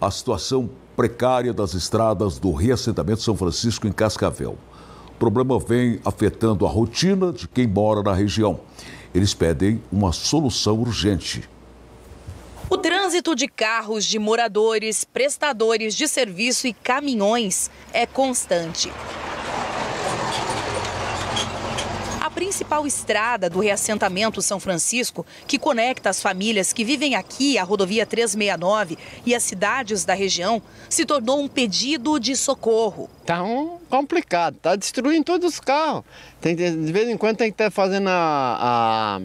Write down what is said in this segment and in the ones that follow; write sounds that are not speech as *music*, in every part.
a situação precária das estradas do reassentamento São Francisco em Cascavel. O problema vem afetando a rotina de quem mora na região. Eles pedem uma solução urgente. O trânsito de carros de moradores, prestadores de serviço e caminhões é constante. principal estrada do reassentamento São Francisco, que conecta as famílias que vivem aqui à rodovia 369 e as cidades da região, se tornou um pedido de socorro. Está um complicado, está destruindo todos os carros. Tem, de vez em quando tem que estar tá fazendo a, a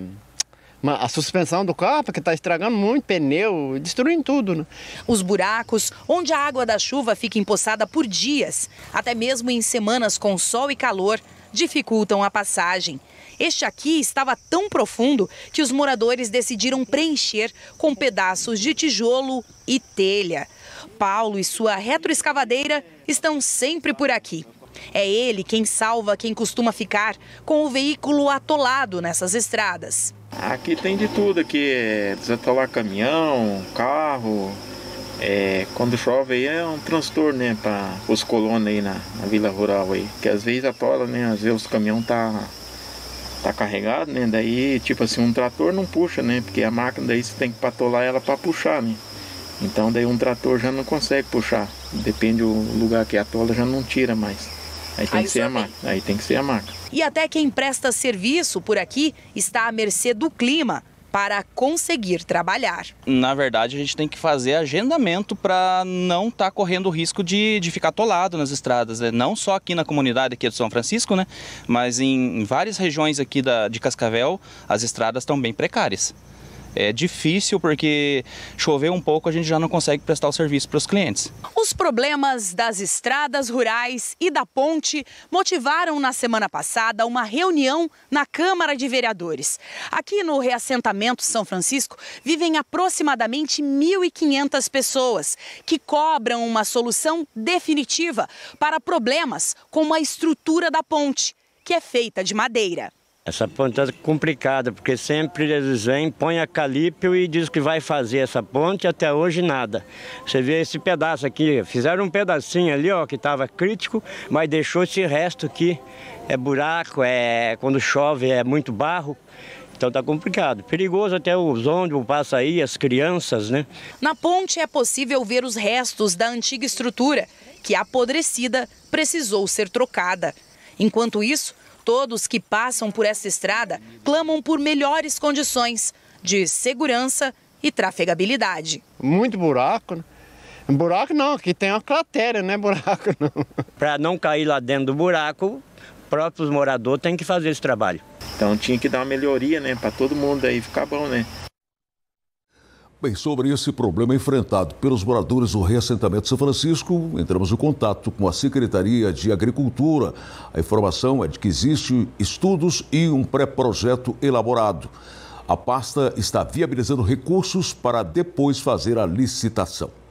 a suspensão do carro, porque está estragando muito pneu, destruindo tudo. Né? Os buracos, onde a água da chuva fica empoçada por dias, até mesmo em semanas com sol e calor, dificultam a passagem. Este aqui estava tão profundo que os moradores decidiram preencher com pedaços de tijolo e telha. Paulo e sua retroescavadeira estão sempre por aqui. É ele quem salva quem costuma ficar com o veículo atolado nessas estradas. Aqui tem de tudo, aqui desatolar tá caminhão, carro, é, quando chove aí é um transtorno né, para os colonos aí na, na, vila rural aí. Que às vezes atola, né? Às vezes o caminhão tá, tá carregado, né? Daí, tipo assim, um trator não puxa, né? Porque a máquina daí você tem que patolar ela para puxar, né? Então daí um trator já não consegue puxar. Depende do lugar que atola, já não tira mais. Aí tem aí que ser a máquina Aí tem que ser a máquina E até quem presta serviço por aqui está à mercê do clima para conseguir trabalhar. Na verdade, a gente tem que fazer agendamento para não estar tá correndo o risco de, de ficar atolado nas estradas, né? não só aqui na comunidade aqui de São Francisco, né? mas em, em várias regiões aqui da, de Cascavel, as estradas estão bem precárias é difícil porque choveu um pouco a gente já não consegue prestar o serviço para os clientes. Os problemas das estradas rurais e da ponte motivaram na semana passada uma reunião na Câmara de Vereadores. Aqui no reassentamento São Francisco vivem aproximadamente 1.500 pessoas que cobram uma solução definitiva para problemas como a estrutura da ponte, que é feita de madeira. Essa ponte é complicada, porque sempre eles vêm, põem a calípio e diz que vai fazer essa ponte, até hoje nada. Você vê esse pedaço aqui, fizeram um pedacinho ali, ó, que estava crítico, mas deixou esse resto aqui. É buraco, é quando chove é muito barro. Então tá complicado. Perigoso até os ônibus passam aí, as crianças, né? Na ponte é possível ver os restos da antiga estrutura, que apodrecida precisou ser trocada. Enquanto isso, todos que passam por essa estrada clamam por melhores condições de segurança e trafegabilidade. Muito buraco, né? Buraco não, aqui tem uma cratera, não é *laughs* buraco não. Para não cair lá dentro do buraco, próprios moradores têm que fazer esse trabalho. Então tinha que dar uma melhoria, né, para todo mundo aí ficar bom, né? Bem, sobre esse problema enfrentado pelos moradores do reassentamento de São Francisco, entramos em contato com a Secretaria de Agricultura. A informação é de que existem estudos e um pré-projeto elaborado. A pasta está viabilizando recursos para depois fazer a licitação.